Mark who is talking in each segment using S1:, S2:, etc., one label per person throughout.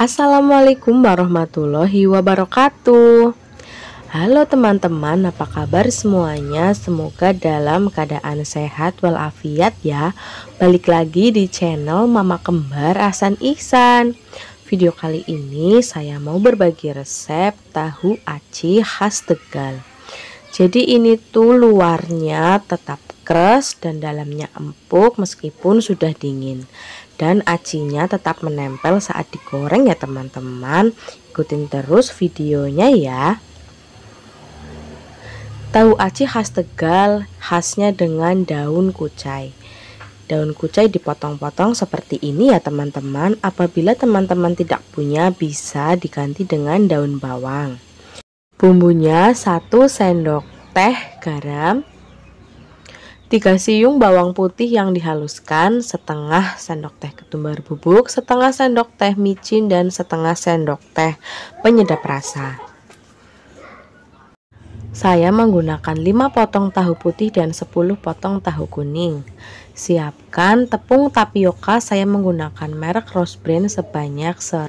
S1: Assalamualaikum warahmatullahi wabarakatuh. Halo teman-teman, apa kabar semuanya? Semoga dalam keadaan sehat walafiat ya. Balik lagi di channel Mama Kembar Asan Ihsan. Video kali ini saya mau berbagi resep tahu aci khas Tegal. Jadi ini tuh luarnya tetap keras dan dalamnya empuk meskipun sudah dingin. Dan acinya tetap menempel saat digoreng ya teman-teman. Ikutin terus videonya ya. Tahu aci khas Tegal, khasnya dengan daun kucai. Daun kucai dipotong-potong seperti ini ya teman-teman. Apabila teman-teman tidak punya bisa diganti dengan daun bawang. Bumbunya 1 sendok teh garam, 3 siung bawang putih yang dihaluskan, setengah sendok teh ketumbar bubuk, setengah sendok teh micin, dan setengah sendok teh penyedap rasa. Saya menggunakan 5 potong tahu putih dan 10 potong tahu kuning. Siapkan tepung tapioka saya menggunakan merek Rose Brand sebanyak 100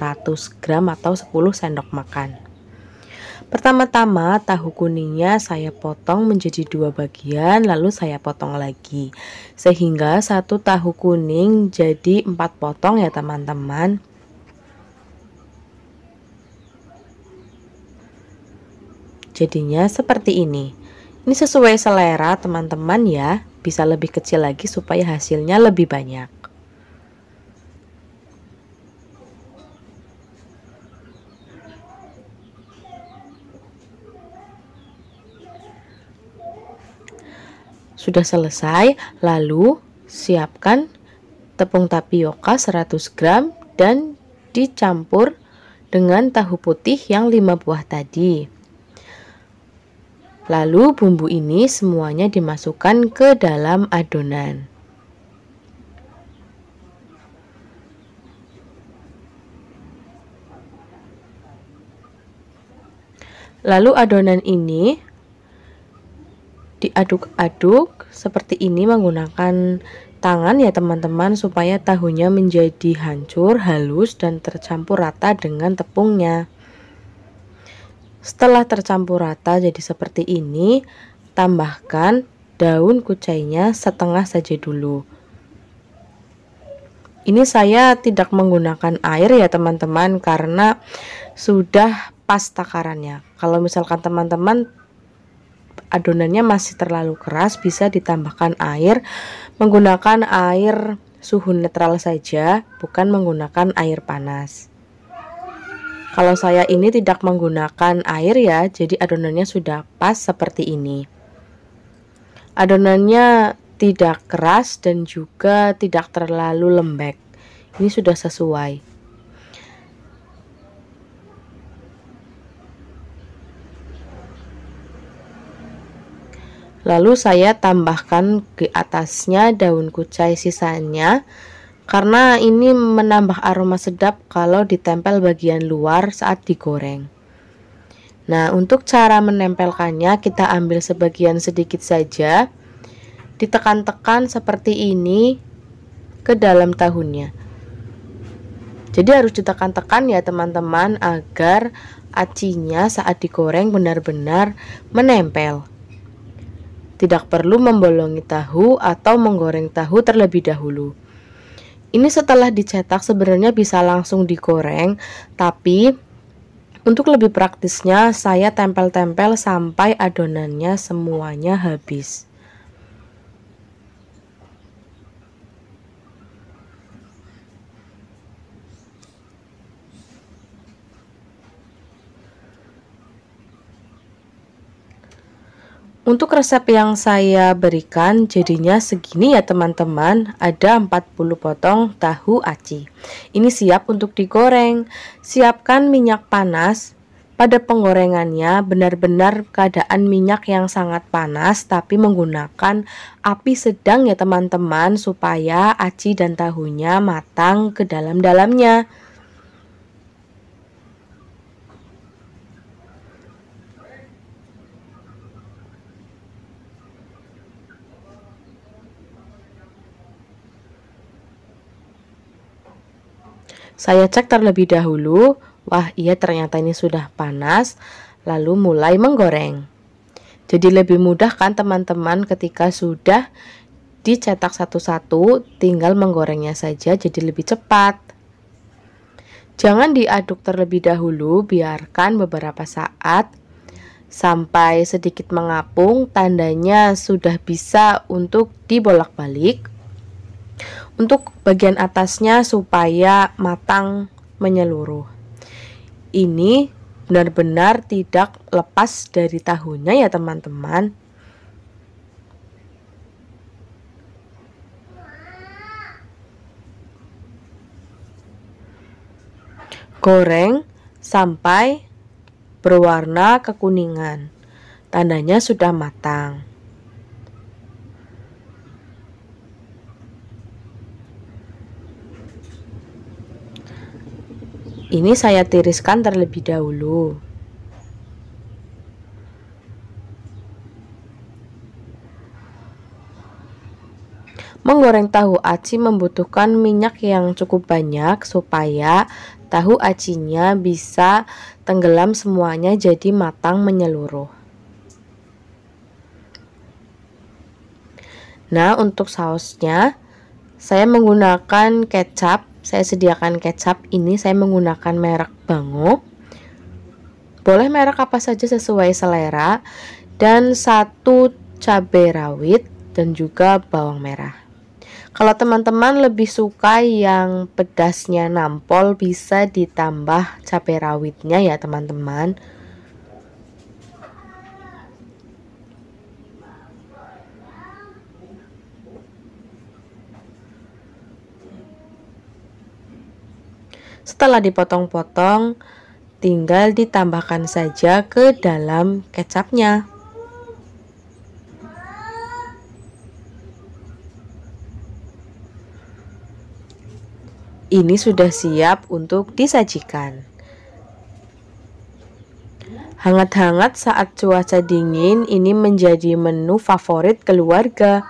S1: gram atau 10 sendok makan. Pertama-tama tahu kuningnya saya potong menjadi dua bagian lalu saya potong lagi Sehingga satu tahu kuning jadi empat potong ya teman-teman Jadinya seperti ini Ini sesuai selera teman-teman ya Bisa lebih kecil lagi supaya hasilnya lebih banyak Sudah selesai, lalu siapkan tepung tapioka 100 gram dan dicampur dengan tahu putih yang 5 buah tadi. Lalu bumbu ini semuanya dimasukkan ke dalam adonan. Lalu adonan ini diaduk-aduk seperti ini menggunakan tangan ya teman-teman supaya tahunya menjadi hancur, halus dan tercampur rata dengan tepungnya. Setelah tercampur rata jadi seperti ini, tambahkan daun kucainya setengah saja dulu. Ini saya tidak menggunakan air ya teman-teman karena sudah pas takarannya. Kalau misalkan teman-teman adonannya masih terlalu keras bisa ditambahkan air menggunakan air suhu netral saja bukan menggunakan air panas kalau saya ini tidak menggunakan air ya jadi adonannya sudah pas seperti ini adonannya tidak keras dan juga tidak terlalu lembek ini sudah sesuai Lalu saya tambahkan ke atasnya daun kucai sisanya karena ini menambah aroma sedap kalau ditempel bagian luar saat digoreng. Nah, untuk cara menempelkannya kita ambil sebagian sedikit saja. Ditekan-tekan seperti ini ke dalam tahunnya. Jadi harus ditekan-tekan ya teman-teman agar acinya saat digoreng benar-benar menempel. Tidak perlu membolongi tahu atau menggoreng tahu terlebih dahulu. Ini setelah dicetak sebenarnya bisa langsung digoreng, tapi untuk lebih praktisnya saya tempel-tempel sampai adonannya semuanya habis. Untuk resep yang saya berikan jadinya segini ya teman-teman Ada 40 potong tahu aci Ini siap untuk digoreng Siapkan minyak panas Pada penggorengannya benar-benar keadaan minyak yang sangat panas Tapi menggunakan api sedang ya teman-teman Supaya aci dan tahunya matang ke dalam-dalamnya Saya cek terlebih dahulu, wah iya ternyata ini sudah panas, lalu mulai menggoreng. Jadi lebih mudah kan teman-teman ketika sudah dicetak satu-satu, tinggal menggorengnya saja jadi lebih cepat. Jangan diaduk terlebih dahulu, biarkan beberapa saat sampai sedikit mengapung, tandanya sudah bisa untuk dibolak-balik untuk bagian atasnya supaya matang menyeluruh. Ini benar-benar tidak lepas dari tahunya ya teman-teman. Goreng sampai berwarna kekuningan. Tandanya sudah matang. Ini saya tiriskan terlebih dahulu. Menggoreng tahu aci membutuhkan minyak yang cukup banyak supaya tahu acinya bisa tenggelam semuanya jadi matang menyeluruh. Nah, untuk sausnya saya menggunakan kecap saya sediakan kecap ini saya menggunakan merek Bango boleh merek apa saja sesuai selera dan satu cabai rawit dan juga bawang merah kalau teman-teman lebih suka yang pedasnya nampol bisa ditambah cabai rawitnya ya teman-teman Setelah dipotong-potong, tinggal ditambahkan saja ke dalam kecapnya. Ini sudah siap untuk disajikan. Hangat-hangat saat cuaca dingin ini menjadi menu favorit keluarga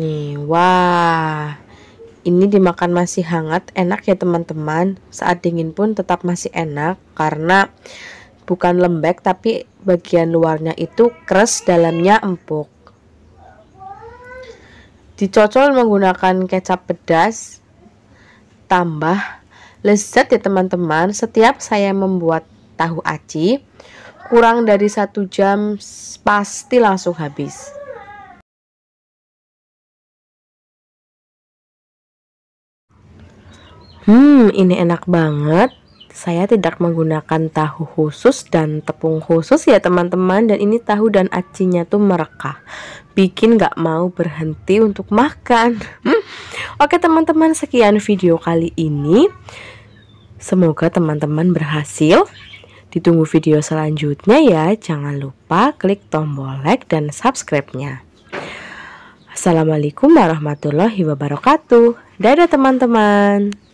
S1: nih. Wah, ini dimakan masih hangat, enak ya teman-teman. Saat dingin pun tetap masih enak karena bukan lembek tapi bagian luarnya itu keras, dalamnya empuk. Dicocol menggunakan kecap pedas. Tambah lezat ya teman-teman. Setiap saya membuat tahu aci, kurang dari satu jam pasti langsung habis. Hmm, ini enak banget. Saya tidak menggunakan tahu khusus dan tepung khusus ya teman-teman Dan ini tahu dan acinya tuh merekah Bikin gak mau berhenti untuk makan hmm. Oke teman-teman sekian video kali ini Semoga teman-teman berhasil Ditunggu video selanjutnya ya Jangan lupa klik tombol like dan subscribe-nya Assalamualaikum warahmatullahi wabarakatuh Dadah teman-teman